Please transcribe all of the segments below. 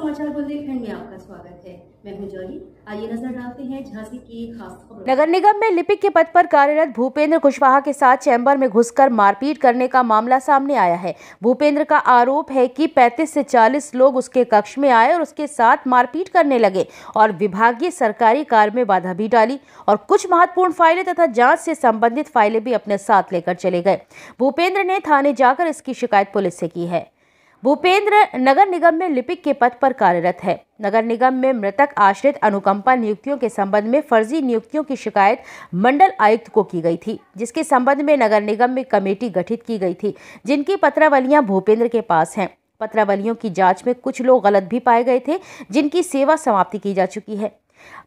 समाचार बुंदेलखंड में आपका स्वागत है मैं हूं जौली आइए नजर डालते हैं झांसी की खास खबर नगर निगम में लिपिक के पद पर कार्यरत भूपेंद्र कुशवाहा के साथ चैंबर में घुसकर मारपीट करने का मामला सामने आया है भूपेंद्र का आरोप है कि 35 से 40 लोग उसके कक्ष में आए और उसके साथ मारपीट करने लगे और विभागीय सरकारी कार्य में बाधा भी डाली और कुछ महत्वपूर्ण फाइलें तथा जाँच से संबंधित फाइलें भी अपने साथ लेकर चले गए भूपेंद्र ने थाने जाकर इसकी शिकायत पुलिस से की है भूपेंद्र नगर निगम में लिपिक के पद पर कार्यरत है नगर निगम में मृतक आश्रित अनुकंपा नियुक्तियों के संबंध में फर्जी नियुक्तियों की शिकायत मंडल आयुक्त को की गई थी जिसके संबंध में नगर निगम में कमेटी गठित की गई थी जिनकी पत्रावलियां भूपेंद्र के पास हैं पत्रावलियों की जांच में कुछ लोग गलत भी पाए गए थे जिनकी सेवा समाप्ति की जा चुकी है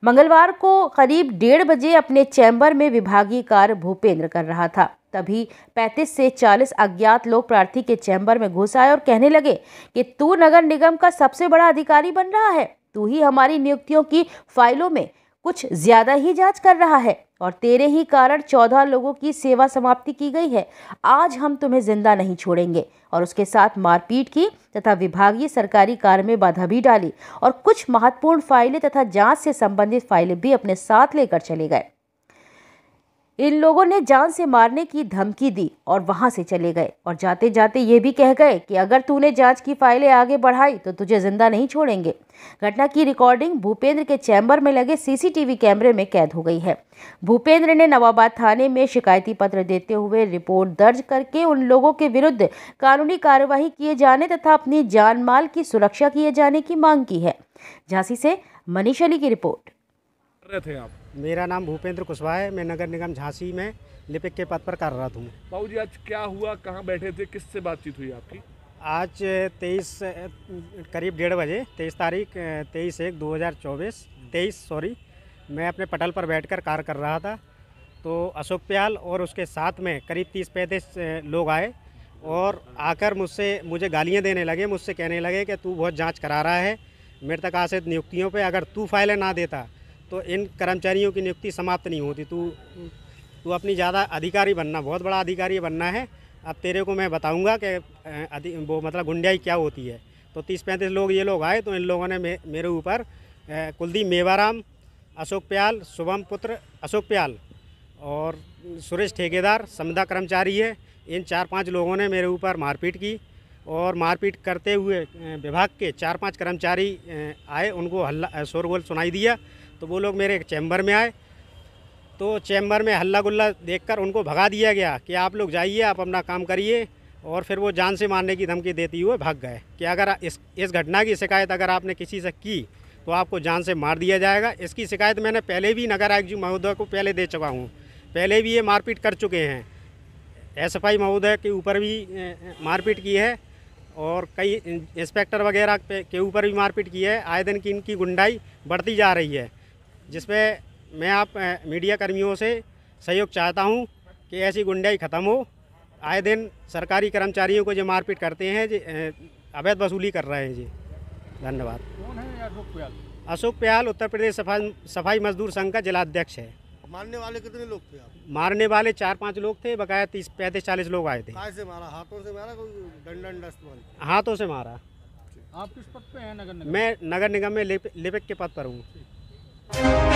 मंगलवार को करीब डेढ़ बजे अपने चैम्बर में विभागीय कार्य भूपेंद्र कर रहा था तभी 35 से 40 अज्ञात लोग प्रार्थी के चैम्बर में घुस आए और कहने लगे कि तू नगर निगम का सबसे बड़ा अधिकारी बन रहा है तू ही हमारी नियुक्तियों की फाइलों में कुछ ज़्यादा ही जांच कर रहा है और तेरे ही कारण चौदह लोगों की सेवा समाप्ति की गई है आज हम तुम्हें जिंदा नहीं छोड़ेंगे और उसके साथ मारपीट की तथा विभागीय सरकारी कार्य में बाधा भी डाली और कुछ महत्वपूर्ण फाइलें तथा जांच से संबंधित फाइलें भी अपने साथ लेकर चले गए इन लोगों ने जान से मारने की धमकी दी और वहां से चले गए और जाते जाते ये भी कह गए कि अगर तूने जांच की फाइलें आगे बढ़ाई तो तुझे जिंदा नहीं छोड़ेंगे घटना की रिकॉर्डिंग भूपेंद्र के चैम्बर में लगे सीसीटीवी कैमरे में कैद हो गई है भूपेंद्र ने नवाबाद थाने में शिकायती पत्र देते हुए रिपोर्ट दर्ज करके उन लोगों के विरुद्ध कानूनी कार्यवाही किए जाने तथा अपनी जान माल की सुरक्षा किए जाने की मांग की है झांसी से मनीष अली की रिपोर्ट रहे थे आप मेरा नाम भूपेंद्र कुशवाहा है मैं नगर निगम झांसी में लिपिक के पद पर कार्यरत हूँ बाबू जी आज क्या हुआ कहाँ बैठे थे किससे बातचीत हुई आपकी आज तेईस करीब डेढ़ बजे तेईस तारीख तेईस एक दो हज़ार चौबीस तेईस सॉरी मैं अपने पटल पर बैठकर कार्य कर रहा था तो अशोक प्याल और उसके साथ में करीब तीस पैंतीस लोग आए और आकर मुझसे मुझे गालियाँ देने लगे मुझसे कहने लगे कि तू बहुत जांच करा रहा है मृतक आशित नियुक्तियों पे अगर तू फाइलें ना देता तो इन कर्मचारियों की नियुक्ति समाप्त नहीं होती तू तू अपनी ज़्यादा अधिकारी बनना बहुत बड़ा अधिकारी बनना है अब तेरे को मैं बताऊँगा कि वो मतलब गुंडियाई क्या होती है तो तीस पैंतीस लोग ये लोग आए तो इन लोगों ने मे, मेरे ऊपर कुलदीप मेवाराम अशोक प्याल शुभम पुत्र अशोक प्याल और सुरेश ठेकेदार समिदा कर्मचारी है इन चार पांच लोगों ने मेरे ऊपर मारपीट की और मारपीट करते हुए विभाग के चार पांच कर्मचारी आए उनको हल्ला शोरगोल सुनाई दिया तो वो लोग मेरे चैम्बर में आए तो चैम्बर में हल्ला गुल्ला देखकर उनको भगा दिया गया कि आप लोग जाइए आप अपना काम करिए और फिर वो जान से मारने की धमकी देती हुए भाग गए कि अगर इस इस घटना की शिकायत अगर आपने किसी से की तो आपको जान से मार दिया जाएगा इसकी शिकायत मैंने पहले भी नगर आयुक्त जी महोदय को पहले दे चुका हूँ पहले भी ये मारपीट कर चुके हैं एस एफ आई महोदय के ऊपर भी मारपीट की है और कई इंस्पेक्टर वगैरह के ऊपर भी मारपीट की है आए दिन की इनकी गुंडाई बढ़ती जा रही है जिसपे मैं आप मीडिया कर्मियों से सहयोग चाहता हूँ कि ऐसी गुंडाई ख़त्म हो आए दिन सरकारी कर्मचारियों को जो मारपीट करते हैं जी अवैध वसूली कर रहे हैं जी धन्यवाद कौन है अशोक प्याल अशोक प्याल उत्तर प्रदेश सफाई सफाई मजदूर संघ का जिलाध्यक्ष है मारने वाले कितने लोग थे आप मारने वाले चार पांच लोग थे बकाया तीस पैंतीस चालीस लोग आए थे से मारा हाथों से मारा डंडन डस्ट हाथों से मारा आप किस पद पे हैं नगर निगम मैं नगर निगम में लिपिक के पद पर हूँ Thank you.